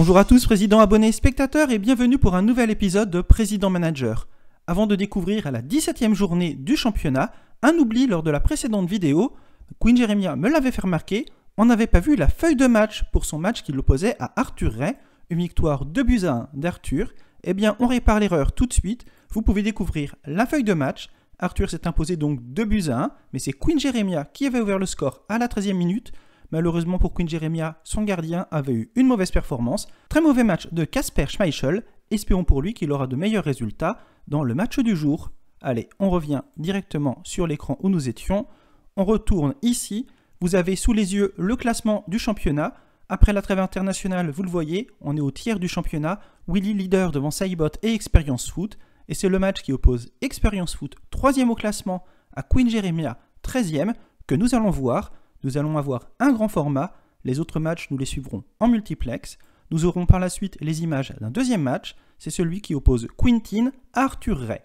Bonjour à tous, présidents, abonnés, spectateurs, et bienvenue pour un nouvel épisode de Président Manager. Avant de découvrir à la 17e journée du championnat, un oubli lors de la précédente vidéo, Queen Jeremiah me l'avait fait remarquer, on n'avait pas vu la feuille de match pour son match qui l'opposait à Arthur Ray, une victoire 2 buts à 1 d'Arthur. Eh bien, on répare l'erreur tout de suite, vous pouvez découvrir la feuille de match. Arthur s'est imposé donc 2 buts à 1, mais c'est Queen Jeremiah qui avait ouvert le score à la 13e minute, Malheureusement pour Queen Jeremiah, son gardien avait eu une mauvaise performance. Très mauvais match de Casper Schmeichel. Espérons pour lui qu'il aura de meilleurs résultats dans le match du jour. Allez, on revient directement sur l'écran où nous étions. On retourne ici. Vous avez sous les yeux le classement du championnat. Après la trêve internationale, vous le voyez, on est au tiers du championnat. Willy leader devant Saibot et Experience Foot. Et c'est le match qui oppose Experience Foot, troisième au classement, à Queen Jeremiah, 13e, que nous allons voir. Nous allons avoir un grand format, les autres matchs nous les suivrons en multiplex. Nous aurons par la suite les images d'un deuxième match, c'est celui qui oppose Quintin à Arthur Ray.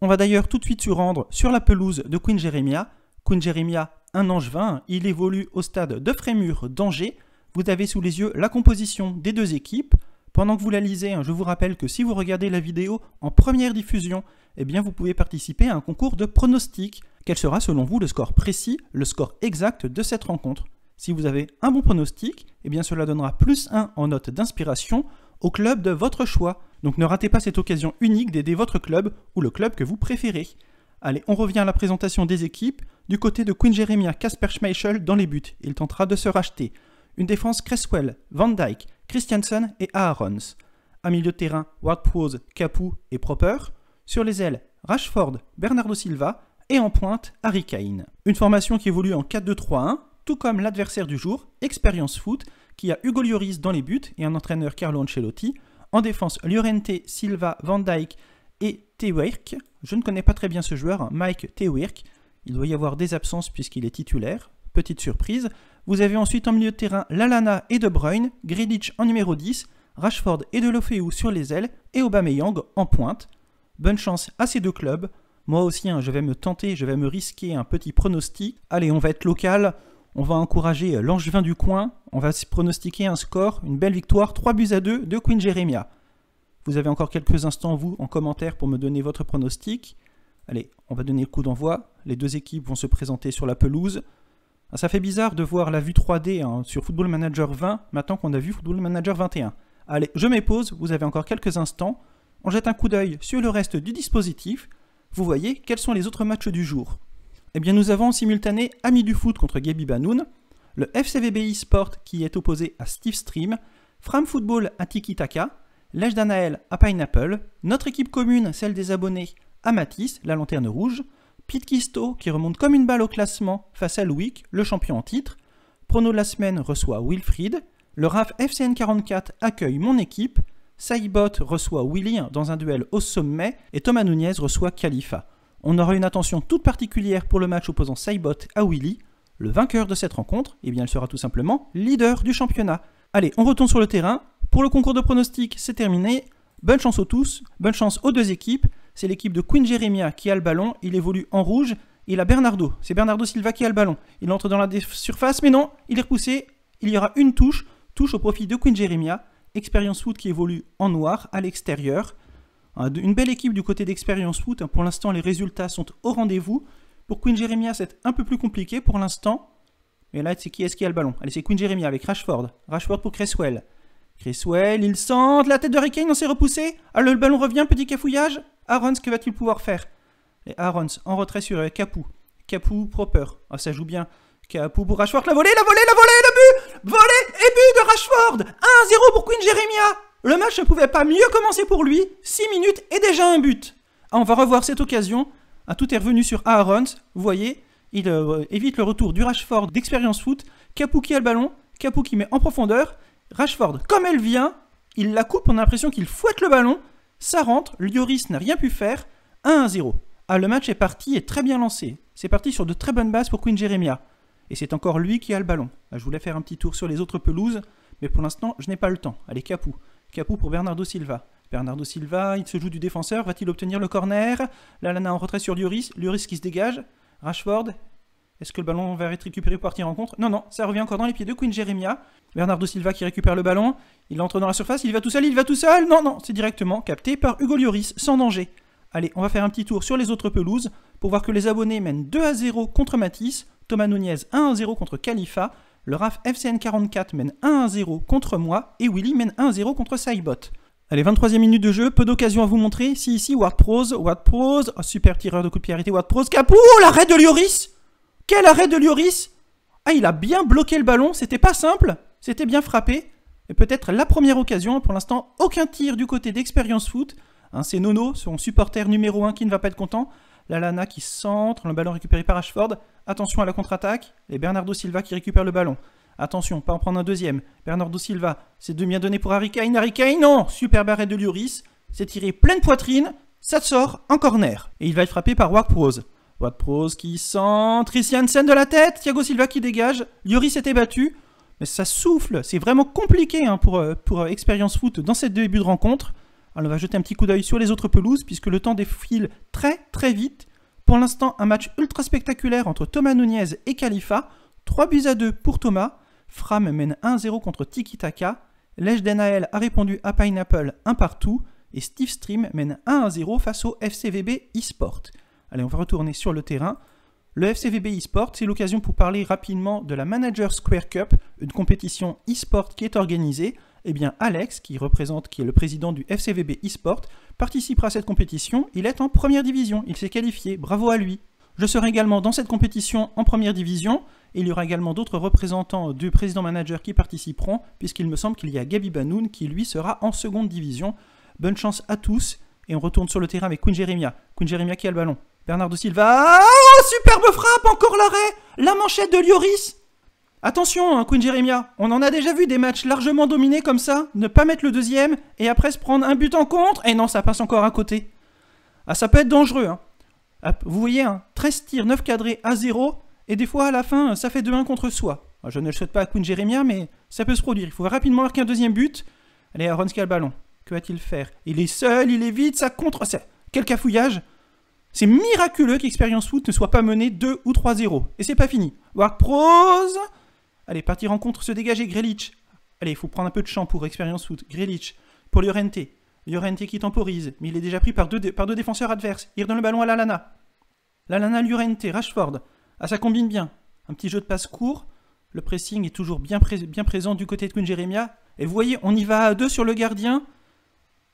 On va d'ailleurs tout de suite se rendre sur la pelouse de Queen Jeremia. Queen Jeremiah, un angevin, il évolue au stade de Frémur d'Angers. Vous avez sous les yeux la composition des deux équipes. Pendant que vous la lisez, hein, je vous rappelle que si vous regardez la vidéo en première diffusion, eh bien vous pouvez participer à un concours de pronostics. Quel sera selon vous le score précis, le score exact de cette rencontre Si vous avez un bon pronostic, eh bien cela donnera plus 1 en note d'inspiration au club de votre choix. Donc ne ratez pas cette occasion unique d'aider votre club ou le club que vous préférez. Allez, on revient à la présentation des équipes. Du côté de Queen Jeremiah Casper Schmeichel dans les buts. Il tentera de se racheter. Une défense Cresswell, Van Dyke, Christiansen et Aarons. À milieu de terrain, Ward Prowse, Capoue et Proper. Sur les ailes, Rashford, Bernardo Silva et en pointe, Harry Kane. Une formation qui évolue en 4-2-3-1, tout comme l'adversaire du jour, Experience Foot, qui a Hugo Lloris dans les buts et un entraîneur Carlo Ancelotti. En défense, Llorente, Silva, Van Dijk et Tewerk. Je ne connais pas très bien ce joueur, Mike Tewerk. Il doit y avoir des absences puisqu'il est titulaire. Petite surprise. Vous avez ensuite en milieu de terrain Lalana et De Bruyne, Grealish en numéro 10, Rashford et Delofeu sur les ailes et Aubameyang en pointe. Bonne chance à ces deux clubs. Moi aussi, hein, je vais me tenter, je vais me risquer un petit pronostic. Allez, on va être local. On va encourager euh, l'Angevin du coin. On va pronostiquer un score, une belle victoire, 3 buts à 2 de Queen Jeremia. Vous avez encore quelques instants, vous, en commentaire pour me donner votre pronostic. Allez, on va donner le coup d'envoi. Les deux équipes vont se présenter sur la pelouse. Ah, ça fait bizarre de voir la vue 3D hein, sur Football Manager 20 maintenant qu'on a vu Football Manager 21. Allez, je m'épose, vous avez encore quelques instants on jette un coup d'œil sur le reste du dispositif, vous voyez quels sont les autres matchs du jour. Eh bien nous avons en simultané Ami du foot contre Gaby Banoun, le FCVBI Sport qui est opposé à Steve Stream, Fram Football à Tiki Taka, L'Èche d'Anaël à Pineapple, notre équipe commune, celle des abonnés, à Matisse, la lanterne rouge, Pete Kisto qui remonte comme une balle au classement face à Louis, le champion en titre, Prono de la semaine reçoit Wilfried, le RAF FCN44 accueille mon équipe, Saibot reçoit Willy dans un duel au sommet et Thomas Nunez reçoit Khalifa. On aura une attention toute particulière pour le match opposant Saibot à Willy. Le vainqueur de cette rencontre, eh bien, il sera tout simplement leader du championnat. Allez, on retourne sur le terrain. Pour le concours de pronostics, c'est terminé. Bonne chance aux tous, bonne chance aux deux équipes. C'est l'équipe de Queen Jeremia qui a le ballon, il évolue en rouge. Il a Bernardo, c'est Bernardo Silva qui a le ballon. Il entre dans la surface, mais non, il est repoussé. Il y aura une touche, touche au profit de Queen Jeremia. Experience Foot qui évolue en noir à l'extérieur. Une belle équipe du côté d'Experience Foot. Pour l'instant, les résultats sont au rendez-vous. Pour Queen Jeremia, c'est un peu plus compliqué pour l'instant. Mais là, c'est qui est-ce qui a le ballon Allez, c'est Queen Jeremia avec Rashford. Rashford pour Cresswell. Cresswell, il centre. La tête de Ricky, on s'est repoussé. Ah, le ballon revient, petit cafouillage. Aarons, que va-t-il pouvoir faire Et Aarons en retrait sur Capou. Euh, Capou proper. Ah, ça joue bien. Capou pour Rashford. La volée, la volée, la volée, le but Le match ne pouvait pas mieux commencer pour lui. 6 minutes et déjà un but. Ah, on va revoir cette occasion. À ah, tout est revenu sur Aaron, Vous voyez, il euh, évite le retour du Rashford d'expérience foot. Capou qui a le ballon. Capou qui met en profondeur. Rashford, comme elle vient, il la coupe. On a l'impression qu'il fouette le ballon. Ça rentre. L'Ioris n'a rien pu faire. 1-0. Ah, le match est parti et très bien lancé. C'est parti sur de très bonnes bases pour Queen Jeremia. Et c'est encore lui qui a le ballon. Ah, je voulais faire un petit tour sur les autres pelouses, mais pour l'instant, je n'ai pas le temps. Allez, Capou. Capou pour Bernardo Silva. Bernardo Silva, il se joue du défenseur, va-t-il obtenir le corner Lalana en retrait sur Lloris, Lloris qui se dégage, Rashford, est-ce que le ballon va être récupéré pour partir en contre Non, non, ça revient encore dans les pieds de Queen Jeremia. Bernardo Silva qui récupère le ballon, il entre dans la surface, il va tout seul, il va tout seul Non, non, c'est directement capté par Hugo Lloris, sans danger. Allez, on va faire un petit tour sur les autres pelouses pour voir que les abonnés mènent 2 à 0 contre Matisse, Thomas Nunez 1 à 0 contre Khalifa, le RAF FCN44 mène 1-0 contre moi et Willy mène 1-0 contre Saibot. Allez, 23e minute de jeu, peu d'occasion à vous montrer. Si, ici, Wardprose, ward oh, super tireur de coup de pied arrêté, Wardprose, Capou, l'arrêt de Lioris Quel arrêt de Lioris Ah, il a bien bloqué le ballon, c'était pas simple, c'était bien frappé. Et peut-être la première occasion, pour l'instant, aucun tir du côté d'Experience Foot. Hein, c'est Nono, son supporter numéro 1 qui ne va pas être content. Lalana qui centre, le ballon récupéré par Ashford. Attention à la contre-attaque. Et Bernardo Silva qui récupère le ballon. Attention, pas en prendre un deuxième. Bernardo Silva, c'est demi bien donné pour Harry Kane. non Super arrêt de Lloris. C'est tiré pleine poitrine. Ça sort en corner. Et il va être frappé par Ward Prose. prose qui centre. Christiansen de la tête. Thiago Silva qui dégage. Lloris était battu. Mais ça souffle. C'est vraiment compliqué hein, pour, euh, pour euh, Experience Foot dans ces deux débuts de rencontre. Alors on va jeter un petit coup d'œil sur les autres pelouses puisque le temps défile très très vite. Pour l'instant, un match ultra spectaculaire entre Thomas Nunez et Khalifa. 3 buts à 2 pour Thomas. Fram mène 1-0 contre Tiki Taka. Lejdenael a répondu à Pineapple un partout. Et Steve Stream mène 1-0 face au FCVB eSport. Allez, on va retourner sur le terrain. Le FCVB eSport, c'est l'occasion pour parler rapidement de la Manager Square Cup, une compétition eSport qui est organisée. Eh bien, Alex, qui représente, qui est le président du FCVB eSport, participera à cette compétition. Il est en première division. Il s'est qualifié. Bravo à lui. Je serai également dans cette compétition en première division. Il y aura également d'autres représentants du président manager qui participeront, puisqu'il me semble qu'il y a Gabi Banoun qui lui sera en seconde division. Bonne chance à tous. Et on retourne sur le terrain avec Queen Jeremia. qui a le ballon. Bernardo Silva. Ah, superbe frappe, encore l'arrêt. La manchette de Lioris. Attention, hein, Queen Jeremia, on en a déjà vu des matchs largement dominés comme ça, ne pas mettre le deuxième et après se prendre un but en contre, et non, ça passe encore à côté. Ah, ça peut être dangereux. Hein. Vous voyez, hein, 13 tirs, 9 cadrés à 0, et des fois à la fin, ça fait 2-1 contre soi. Je ne le souhaite pas à Queen Jeremia, mais ça peut se produire. Il faut rapidement marquer un deuxième but. Allez, Aronski, a le ballon. Que va-t-il faire Il est seul, il est vide, ça contre. Quel cafouillage c'est miraculeux qu'Experience Foot ne soit pas mené 2 ou 3-0. Et c'est pas fini. Work prose Allez, partie rencontre, se dégager, Grelich. Allez, il faut prendre un peu de champ pour expérience foot. Grelich pour Llorente. Llorente qui temporise, mais il est déjà pris par deux, par deux défenseurs adverses. Il redonne le ballon à Lalana. Lalana, Llorente, Rashford. Ah, ça combine bien. Un petit jeu de passe court. Le pressing est toujours bien, bien présent du côté de Kun Jeremia. Et vous voyez, on y va à deux sur le gardien.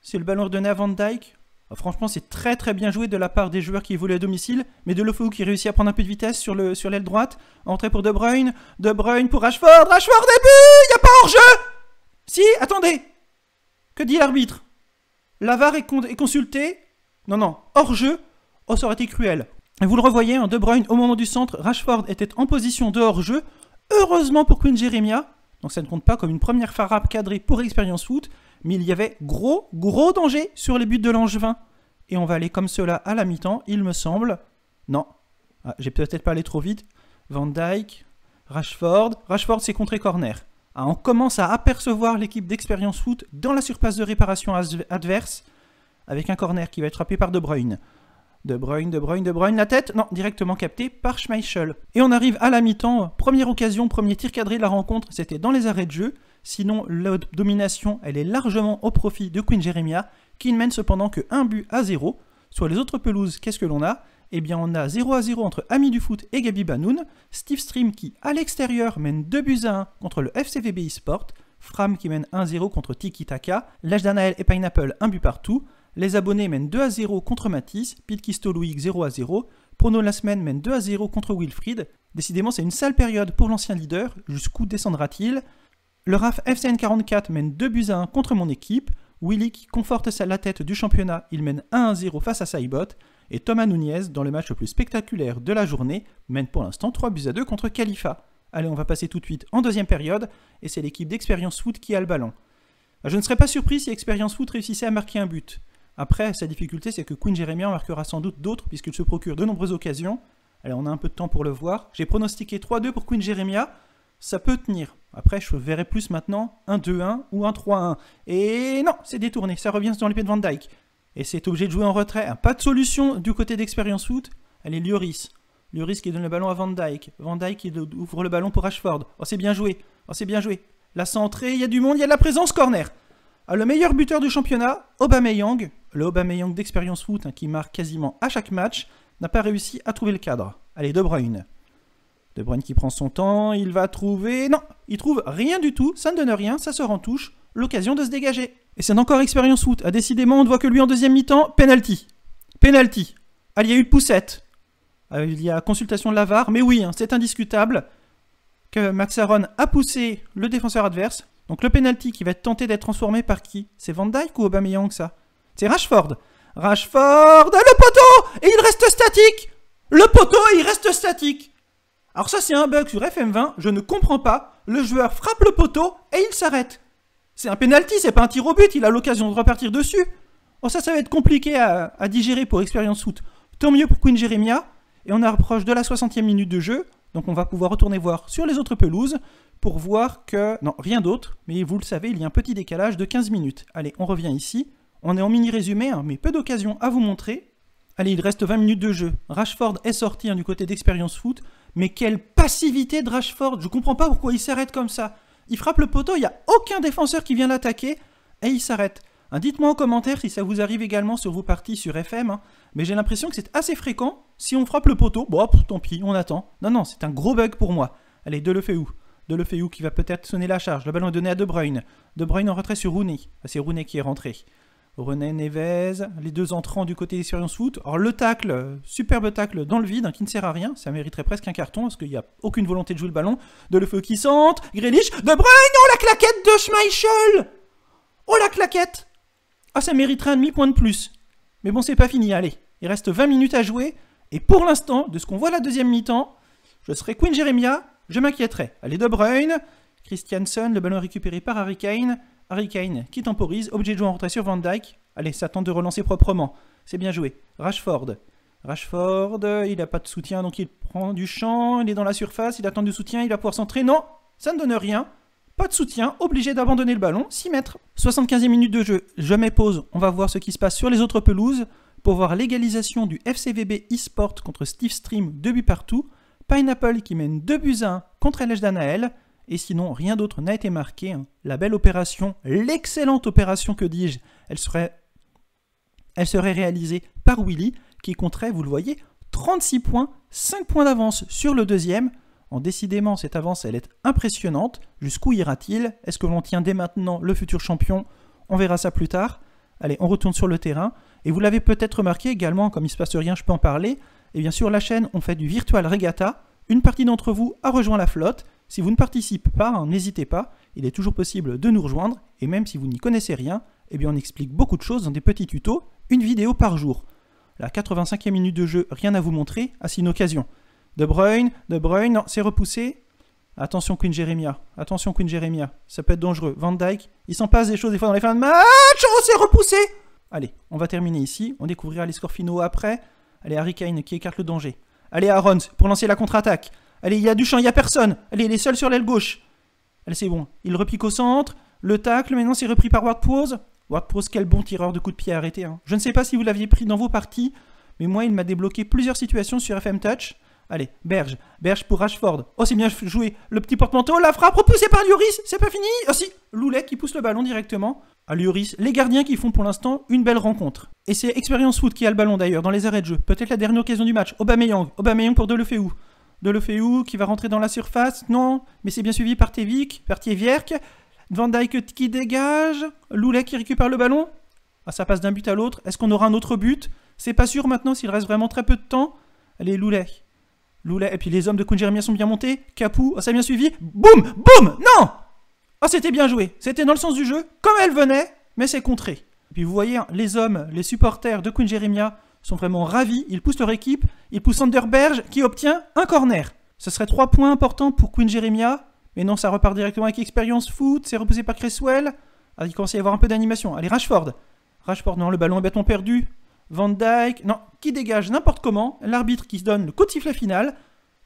C'est le ballon redonné à Van Dyke. Franchement, c'est très très bien joué de la part des joueurs qui évoluent à domicile, mais de Lofou qui réussit à prendre un peu de vitesse sur l'aile sur droite. Entrée pour De Bruyne, De Bruyne pour Rashford, Rashford début Il n'y a pas hors-jeu Si, attendez Que dit l'arbitre L'avare est, consulté Non, non, hors-jeu Oh, ça aurait été cruel. Et vous le revoyez, hein, De Bruyne au moment du centre, Rashford était en position de hors-jeu. Heureusement pour Queen Jeremiah. donc ça ne compte pas comme une première farape cadrée pour Experience Foot mais il y avait gros, gros danger sur les buts de Langevin. Et on va aller comme cela à la mi-temps, il me semble. Non, ah, j'ai peut-être pas allé trop vite. Van Dyke, Rashford. Rashford, c'est contre corner. Ah, on commence à apercevoir l'équipe d'Expérience Foot dans la surface de réparation adverse, avec un corner qui va être frappé par De Bruyne. De Bruyne, De Bruyne, De Bruyne, la tête Non, directement capté par Schmeichel. Et on arrive à la mi-temps, première occasion, premier tir cadré de la rencontre, c'était dans les arrêts de jeu. Sinon, la domination, elle est largement au profit de Queen Jeremia, qui ne mène cependant que 1 but à 0. Sur les autres pelouses, qu'est-ce que l'on a Eh bien, on a 0 à 0 entre Ami du Foot et Gabi Banoun, Steve Stream qui, à l'extérieur, mène 2 buts à 1 contre le FCVB eSport, Fram qui mène 1-0 contre Tiki Taka, Danael et Pineapple 1 but partout, les abonnés mènent 2 à 0 contre Matisse, Pilkisto Louis, 0 à 0, Prono la semaine mène 2 à 0 contre Wilfried. Décidément, c'est une sale période pour l'ancien leader. Jusqu'où descendra-t-il le RAF FCN 44 mène 2 buts à 1 contre mon équipe. Willy qui conforte la tête du championnat, il mène 1-0 face à Saibot. Et Thomas Nunez, dans le match le plus spectaculaire de la journée, mène pour l'instant 3 buts à 2 contre Khalifa. Allez, on va passer tout de suite en deuxième période, et c'est l'équipe d'Experience Foot qui a le ballon. Je ne serais pas surpris si Experience Foot réussissait à marquer un but. Après, sa difficulté, c'est que Queen Jeremia en marquera sans doute d'autres, puisqu'il se procure de nombreuses occasions. Allez, on a un peu de temps pour le voir. J'ai pronostiqué 3-2 pour Queen Jeremia. Ça peut tenir. Après, je verrai plus maintenant un 2-1 ou un 3-1. Et non, c'est détourné, ça revient dans les pieds de Van Dyke. Et c'est obligé de jouer en retrait. Ah, pas de solution du côté d'Experience Foot. Allez, Lloris. Lloris qui donne le ballon à Van Dyke. Van Dyke qui ouvre le ballon pour Ashford. Oh, c'est bien joué. Oh, c'est bien joué. La centrée, il y a du monde, il y a de la présence, corner. Ah, le meilleur buteur du championnat, Aubameyang. Le Aubameyang d'Experience Foot hein, qui marque quasiment à chaque match n'a pas réussi à trouver le cadre. Allez, De Bruyne. Le Bruyne qui prend son temps, il va trouver... Non, il trouve rien du tout, ça ne donne rien, ça se rend touche, l'occasion de se dégager. Et c'est encore expérience Foot. Ah, décidément, on ne voit que lui en deuxième mi-temps. Penalty. Penalty. Ah, il y a eu poussette. Ah, il y a consultation de l'avare. Mais oui, hein, c'est indiscutable que Max Aaron a poussé le défenseur adverse. Donc le penalty qui va être tenté d'être transformé par qui C'est Van Dyke ou Aubameyang ça C'est Rashford. Rashford, ah, le poteau Et il reste statique Le poteau, il reste statique alors ça c'est un bug sur FM20, je ne comprends pas. Le joueur frappe le poteau et il s'arrête. C'est un penalty, c'est pas un tir au but, il a l'occasion de repartir dessus. Oh ça ça va être compliqué à, digérer pour Experience Foot. Tant mieux pour Queen Jeremia. Et on approche de la 60e minute de jeu, donc on va pouvoir retourner voir sur les autres pelouses pour voir que... Non, rien d'autre, mais vous le savez, il y a un petit décalage de 15 minutes. Allez, on revient ici. On est en mini-résumé, hein, mais peu d'occasion à vous montrer. Allez, il reste 20 minutes de jeu. Rashford est sorti hein, du côté d'Experience Foot. Mais quelle passivité de Rashford Je comprends pas pourquoi il s'arrête comme ça. Il frappe le poteau, il n'y a aucun défenseur qui vient l'attaquer et il s'arrête. Dites-moi en commentaire si ça vous arrive également sur vos parties sur FM, hein. mais j'ai l'impression que c'est assez fréquent. Si on frappe le poteau, bon, tant pis, on attend. Non, non, c'est un gros bug pour moi. Allez, fait où qui va peut-être sonner la charge. Le ballon est donné à De Bruyne. De Bruyne en retrait sur Rooney. Ah, c'est Rooney qui est rentré. René Neves, les deux entrants du côté des Foot. Alors le tacle, superbe tacle dans le vide, hein, qui ne sert à rien, ça mériterait presque un carton parce qu'il n'y a aucune volonté de jouer le ballon. De Le Feu qui centre, Grealish, De Bruyne, oh la claquette de Schmeichel Oh la claquette Ah ça mériterait un demi-point de plus. Mais bon c'est pas fini, allez, il reste 20 minutes à jouer, et pour l'instant, de ce qu'on voit la deuxième mi-temps, je serai Queen Jeremia, je m'inquiéterai. Allez De Bruyne, Christiansen, le ballon récupéré par Harry Kane, Harry Kane qui temporise, obligé de jouer en retrait sur Van Dyke. Allez, ça tente de relancer proprement. C'est bien joué. Rashford. Rashford, il n'a pas de soutien, donc il prend du champ, il est dans la surface, il attend du soutien, il va pouvoir centrer. Non, ça ne donne rien. Pas de soutien, obligé d'abandonner le ballon, 6 mètres. 75e minute de jeu, je mets pause, on va voir ce qui se passe sur les autres pelouses pour voir l'égalisation du FCVB eSport contre Steve Stream, 2 buts partout. Pineapple qui mène 2 buts 1 contre LH Danael. Et sinon, rien d'autre n'a été marqué. Hein. La belle opération, l'excellente opération que dis-je, elle serait, elle serait réalisée par Willy, qui compterait, vous le voyez, 36 points, 5 points d'avance sur le deuxième. En décidément, cette avance, elle est impressionnante. Jusqu'où ira-t-il Est-ce que l'on tient dès maintenant le futur champion On verra ça plus tard. Allez, on retourne sur le terrain. Et vous l'avez peut-être remarqué également, comme il se passe rien, je peux en parler. Et eh bien sûr, la chaîne, on fait du virtual regatta. Une partie d'entre vous a rejoint la flotte. Si vous ne participez pas, n'hésitez pas, il est toujours possible de nous rejoindre, et même si vous n'y connaissez rien, eh bien on explique beaucoup de choses dans des petits tutos, une vidéo par jour. La 85e minute de jeu, rien à vous montrer, à ah, c'est une occasion. De Bruyne, De Bruyne, non, c'est repoussé. Attention Queen Jeremia, attention Queen Jeremia, ça peut être dangereux. Van Dyke, il s'en passe des choses des fois dans les fins de match, oh c'est repoussé Allez, on va terminer ici, on découvrira les scores finaux après. Allez, Harry Kane qui écarte le danger. Allez, Aaron pour lancer la contre-attaque. Allez, il y a du champ, il n'y a personne. Allez, il est seul sur l'aile gauche. Allez, c'est bon. Il repique au centre. Le tacle, maintenant, c'est repris par ward prowse quel bon tireur de coup de pied arrêté. Hein. Je ne sais pas si vous l'aviez pris dans vos parties, mais moi, il m'a débloqué plusieurs situations sur FM Touch. Allez, Berge. Berge pour Rashford. Oh, c'est bien joué. Le petit porte-manteau. La frappe repoussée par Lloris. C'est pas fini. Oh, si. Loulet qui pousse le ballon directement à Lloris. Les gardiens qui font pour l'instant une belle rencontre. Et c'est Experience Foot qui a le ballon d'ailleurs dans les arrêts de jeu. Peut-être la dernière occasion du match. Aubameyang. Aubameyang pour où de Lefeu qui va rentrer dans la surface, non, mais c'est bien suivi par Tevik. par Tevierk, Van Dijk qui dégage, Loulet qui récupère le ballon, ah, ça passe d'un but à l'autre, est-ce qu'on aura un autre but C'est pas sûr maintenant s'il reste vraiment très peu de temps. Allez Loulet, Loulet, et puis les hommes de Kunjermia sont bien montés, Capou, ah, ça a bien suivi, boum, boum, non Ah c'était bien joué, c'était dans le sens du jeu, comme elle venait, mais c'est contré. Et puis vous voyez, hein, les hommes, les supporters de Jeremia, sont vraiment ravis, ils poussent leur équipe, ils poussent Anderberg qui obtient un corner. Ce serait trois points importants pour Queen Jeremiah, mais non, ça repart directement avec Experience Foot, c'est repoussé par Cresswell. Ah, il commence à y avoir un peu d'animation. Allez, Rashford. Rashford, non, le ballon est bêtement perdu. Van Dyke, non, qui dégage n'importe comment. L'arbitre qui se donne le coup de sifflet final.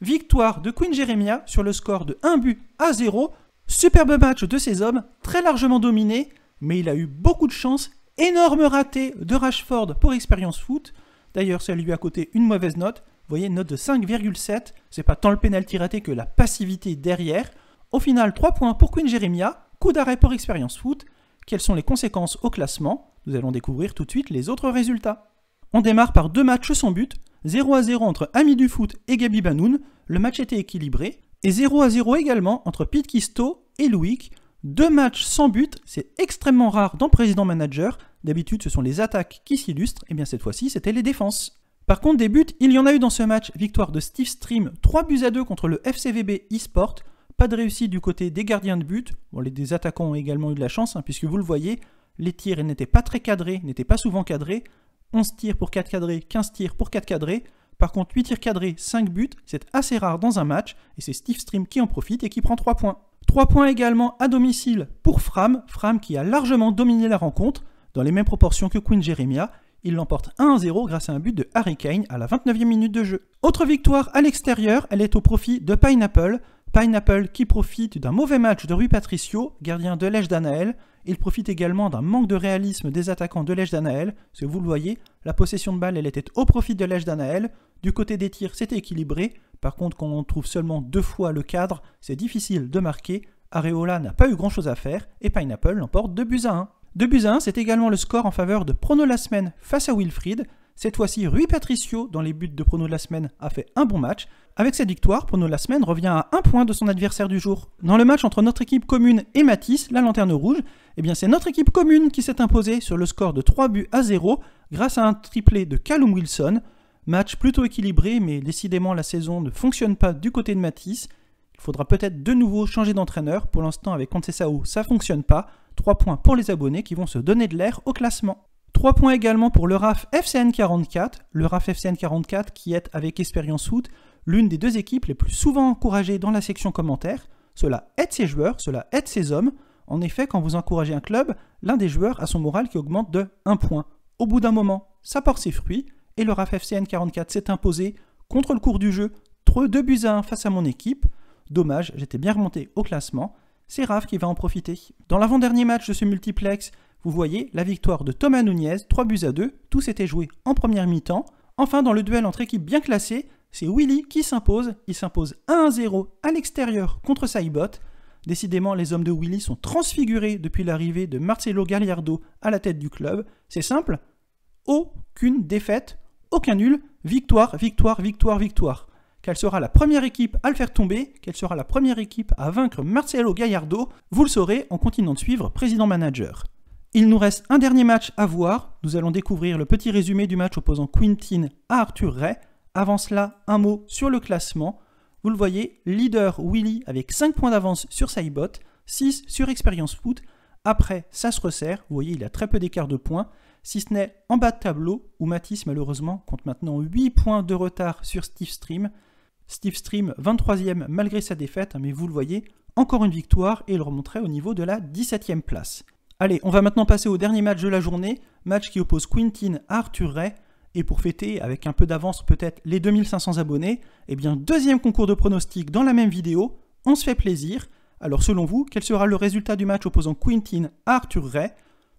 Victoire de Queen Jeremiah sur le score de 1 but à 0. Superbe match de ces hommes, très largement dominé, mais il a eu beaucoup de chance. Énorme raté de Rashford pour Experience Foot. D'ailleurs, ça lui a coté une mauvaise note. Vous voyez, note de 5,7. C'est pas tant le pénalty raté que la passivité derrière. Au final, 3 points pour Queen Jeremiah. Coup d'arrêt pour Experience Foot. Quelles sont les conséquences au classement Nous allons découvrir tout de suite les autres résultats. On démarre par deux matchs sans but. 0 à 0 entre Ami du Foot et Gabi Banoun. Le match était équilibré. Et 0 à 0 également entre Pete Kisto et Louis. Deux matchs sans but, c'est extrêmement rare dans Président Manager. D'habitude, ce sont les attaques qui s'illustrent, et bien cette fois-ci, c'était les défenses. Par contre, des buts, il y en a eu dans ce match. Victoire de Steve Stream, 3 buts à 2 contre le FCVB eSport. Pas de réussite du côté des gardiens de but. Bon, les attaquants ont également eu de la chance, hein, puisque vous le voyez, les tirs n'étaient pas très cadrés, n'étaient pas souvent cadrés. 11 tirs pour 4 cadrés, 15 tirs pour 4 cadrés. Par contre, 8 tirs cadrés, 5 buts, c'est assez rare dans un match, et c'est Steve Stream qui en profite et qui prend 3 points. 3 points également à domicile pour Fram, Fram qui a largement dominé la rencontre, dans les mêmes proportions que Queen Jeremiah, il l'emporte 1-0 grâce à un but de Harry Kane à la 29e minute de jeu. Autre victoire à l'extérieur, elle est au profit de Pineapple. Pineapple qui profite d'un mauvais match de Rui Patricio, gardien de lech d'Anaël. Il profite également d'un manque de réalisme des attaquants de lech d'Anaël. Parce que vous le voyez, la possession de balle, elle était au profit de l'Èche d'Anaël. Du côté des tirs, c'était équilibré. Par contre, quand on trouve seulement deux fois le cadre, c'est difficile de marquer. Areola n'a pas eu grand chose à faire et Pineapple l'emporte 2 buts à 1. 2 buts à 1, c'est également le score en faveur de Prono la semaine face à Wilfried. Cette fois-ci, Rui Patricio, dans les buts de Prono de la semaine, a fait un bon match. Avec cette victoire, Prono la semaine revient à un point de son adversaire du jour. Dans le match entre notre équipe commune et Matisse, la Lanterne Rouge, eh bien c'est notre équipe commune qui s'est imposée sur le score de 3 buts à 0 grâce à un triplé de Callum Wilson. Match plutôt équilibré, mais décidément la saison ne fonctionne pas du côté de Matisse. Il faudra peut-être de nouveau changer d'entraîneur. Pour l'instant, avec Contessao, ça fonctionne pas. 3 points pour les abonnés qui vont se donner de l'air au classement. 3 points également pour le RAF FCN44, le RAF FCN44 qui est avec Expérience Foot l'une des deux équipes les plus souvent encouragées dans la section commentaires. Cela aide ses joueurs, cela aide ses hommes. En effet, quand vous encouragez un club, l'un des joueurs a son moral qui augmente de 1 point. Au bout d'un moment, ça porte ses fruits et le RAF FCN44 s'est imposé contre le cours du jeu 3 2 buts à 1 face à mon équipe. Dommage, j'étais bien remonté au classement, c'est Raf qui va en profiter. Dans l'avant-dernier match de ce multiplex, vous voyez la victoire de Thomas Nunez, 3 buts à 2, tout s'était joué en première mi-temps. Enfin, dans le duel entre équipes bien classées, c'est Willy qui s'impose. Il s'impose 1-0 à l'extérieur contre Saibot. Décidément, les hommes de Willy sont transfigurés depuis l'arrivée de Marcelo Gallardo à la tête du club. C'est simple, aucune défaite, aucun nul, victoire, victoire, victoire, victoire qu'elle sera la première équipe à le faire tomber, qu'elle sera la première équipe à vaincre Marcelo Gallardo, vous le saurez en continuant de suivre Président Manager. Il nous reste un dernier match à voir, nous allons découvrir le petit résumé du match opposant Quintin à Arthur Ray. Avant cela, un mot sur le classement. Vous le voyez, leader Willy avec 5 points d'avance sur Saibot, 6 sur Experience Foot. Après, ça se resserre, vous voyez, il a très peu d'écart de points, si ce n'est en bas de tableau, où Matisse malheureusement compte maintenant 8 points de retard sur Steve Stream. Steve Stream 23e malgré sa défaite, hein, mais vous le voyez, encore une victoire et il remonterait au niveau de la 17e place. Allez, on va maintenant passer au dernier match de la journée, match qui oppose Quintin Arthur Ray. Et pour fêter, avec un peu d'avance peut-être, les 2500 abonnés, et eh bien deuxième concours de pronostics dans la même vidéo, on se fait plaisir. Alors selon vous, quel sera le résultat du match opposant Quintin Arthur Ray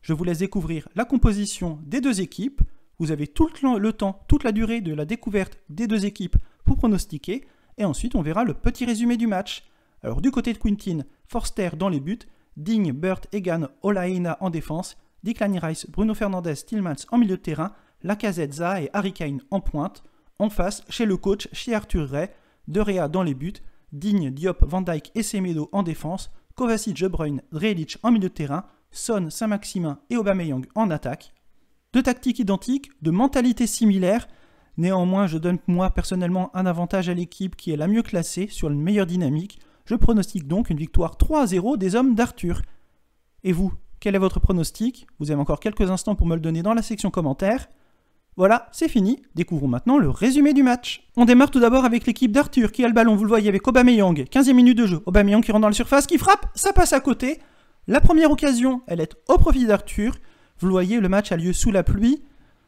Je vous laisse découvrir la composition des deux équipes. Vous avez tout le temps, toute la durée de la découverte des deux équipes pour pronostiquer, et ensuite on verra le petit résumé du match. Alors du côté de Quintin, Forster dans les buts, Digne, Burt, Egan, Olaena en défense, Declan Rice, Bruno Fernandez, Tillmans en milieu de terrain, Zaha et Harry Kane en pointe. En face, chez le coach, chez Arthur Ray, Derea dans les buts, Digne, Diop, Van Dyke et Semedo en défense, Kovacic, Jebrun, Bruyne, en milieu de terrain, Son, Saint-Maximin et Aubameyang en attaque. Deux tactiques identiques, de mentalités similaires, Néanmoins, je donne moi personnellement un avantage à l'équipe qui est la mieux classée sur une meilleure dynamique. Je pronostique donc une victoire 3-0 des hommes d'Arthur. Et vous, quel est votre pronostic Vous avez encore quelques instants pour me le donner dans la section commentaires. Voilà, c'est fini. Découvrons maintenant le résumé du match. On démarre tout d'abord avec l'équipe d'Arthur qui a le ballon, vous le voyez, avec Aubameyang. 15e minute de jeu. Aubameyang qui rentre dans la surface, qui frappe, ça passe à côté. La première occasion, elle est au profit d'Arthur. Vous le voyez, le match a lieu sous la pluie.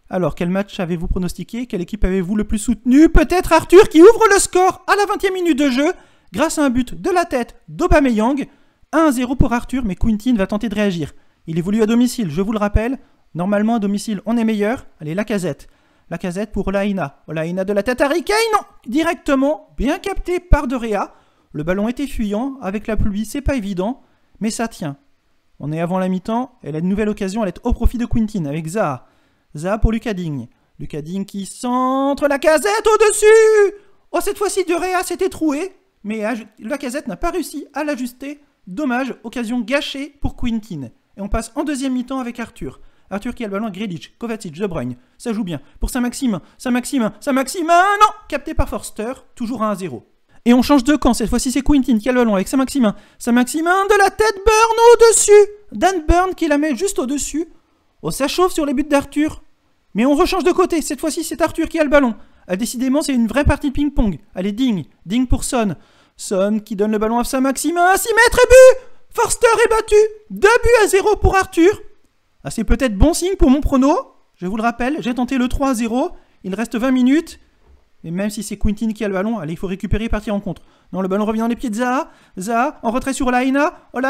Alors, quel match avez-vous pronostiqué Quelle équipe avez-vous le plus soutenu Peut-être Arthur qui ouvre le score à la 20e minute de jeu grâce à un but de la tête d'Obameyang. 1-0 pour Arthur, mais Quintin va tenter de réagir. Il évolue à domicile, je vous le rappelle. Normalement, à domicile, on est meilleur. Allez, la casette. La casette pour Olaïna. Olaïna de la tête à Directement, bien capté par Dorea. Le ballon était fuyant, avec la pluie, c'est pas évident, mais ça tient. On est avant la mi-temps, et la nouvelle occasion, elle est au profit de Quintin avec Zaha. Za pour Lucading. Lucading qui centre la casette au-dessus Oh, cette fois-ci, Duréa s'était troué, mais la casette n'a pas réussi à l'ajuster. Dommage, occasion gâchée pour Quintin. Et on passe en deuxième mi-temps avec Arthur. Arthur qui a le ballon, Grelich, Kovacic, De Bruyne. Ça joue bien. Pour Saint-Maxime, Saint-Maxime, Saint-Maxime, non Capté par Forster, toujours à 1-0. Et on change de camp, cette fois-ci c'est Quintin qui a le ballon avec saint maxime saint maxime de la tête, Burn au-dessus Dan Burn qui la met juste au-dessus. Oh, ça chauffe sur les buts d'Arthur Mais on rechange de côté, cette fois-ci c'est Arthur qui a le ballon. Ah, décidément, c'est une vraie partie de ping-pong. Allez, ding, ding pour Son. Son qui donne le ballon à sa Maxima, Ah, 6 mètres et but Forster est battu 2 buts à 0 pour Arthur ah, C'est peut-être bon signe pour mon prono. Je vous le rappelle, j'ai tenté le 3 à 0. Il reste 20 minutes. Et même si c'est Quintin qui a le ballon, allez, il faut récupérer et partir en contre. Non, le ballon revient dans les pieds de Zaha. Zaha, en retrait sur Oh Laïna Non,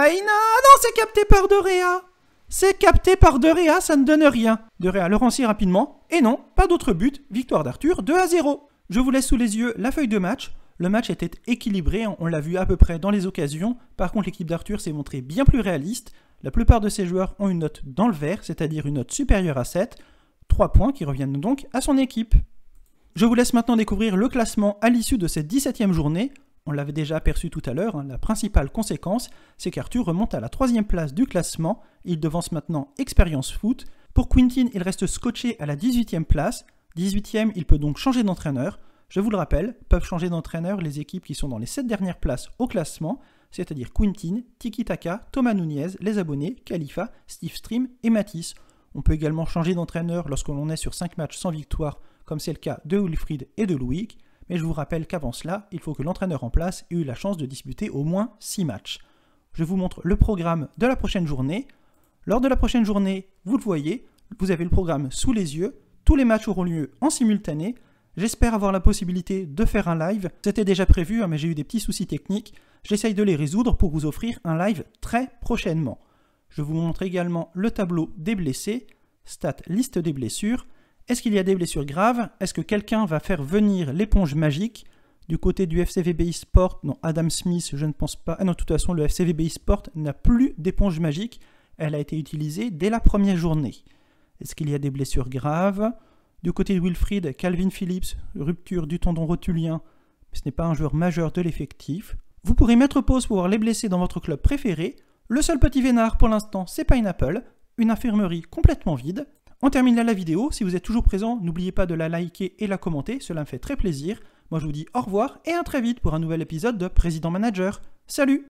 c'est capté par Dorea c'est capté par De ça ne donne rien. De Réa le rencie rapidement. Et non, pas d'autre but. Victoire d'Arthur, 2 à 0. Je vous laisse sous les yeux la feuille de match. Le match était équilibré, on l'a vu à peu près dans les occasions. Par contre, l'équipe d'Arthur s'est montrée bien plus réaliste. La plupart de ses joueurs ont une note dans le vert, c'est-à-dire une note supérieure à 7. 3 points qui reviennent donc à son équipe. Je vous laisse maintenant découvrir le classement à l'issue de cette 17e journée on l'avait déjà aperçu tout à l'heure, hein, la principale conséquence, c'est qu'Arthur remonte à la troisième place du classement, il devance maintenant Experience Foot. Pour Quintin, il reste scotché à la 18e place, 18e, il peut donc changer d'entraîneur. Je vous le rappelle, peuvent changer d'entraîneur les équipes qui sont dans les 7 dernières places au classement, c'est-à-dire Quintin, Tiki Taka, Thomas Nunez, les abonnés, Khalifa, Steve Stream et Matisse. On peut également changer d'entraîneur lorsqu'on l'on est sur 5 matchs sans victoire, comme c'est le cas de Wilfried et de Louis mais je vous rappelle qu'avant cela, il faut que l'entraîneur en place ait eu la chance de disputer au moins 6 matchs. Je vous montre le programme de la prochaine journée. Lors de la prochaine journée, vous le voyez, vous avez le programme sous les yeux, tous les matchs auront lieu en simultané. J'espère avoir la possibilité de faire un live. C'était déjà prévu, hein, mais j'ai eu des petits soucis techniques. J'essaye de les résoudre pour vous offrir un live très prochainement. Je vous montre également le tableau des blessés, Stat liste des blessures, est-ce qu'il y a des blessures graves Est-ce que quelqu'un va faire venir l'éponge magique Du côté du FCVB Sport, non, Adam Smith, je ne pense pas. Ah non, de toute façon, le FCVB Sport n'a plus d'éponge magique. Elle a été utilisée dès la première journée. Est-ce qu'il y a des blessures graves Du côté de Wilfried, Calvin Phillips, rupture du tendon rotulien. Ce n'est pas un joueur majeur de l'effectif. Vous pourrez mettre pause pour voir les blessés dans votre club préféré. Le seul petit vénard pour l'instant, c'est Pineapple, une infirmerie complètement vide. On termine là la vidéo. Si vous êtes toujours présent, n'oubliez pas de la liker et la commenter. Cela me fait très plaisir. Moi, je vous dis au revoir et à très vite pour un nouvel épisode de Président Manager. Salut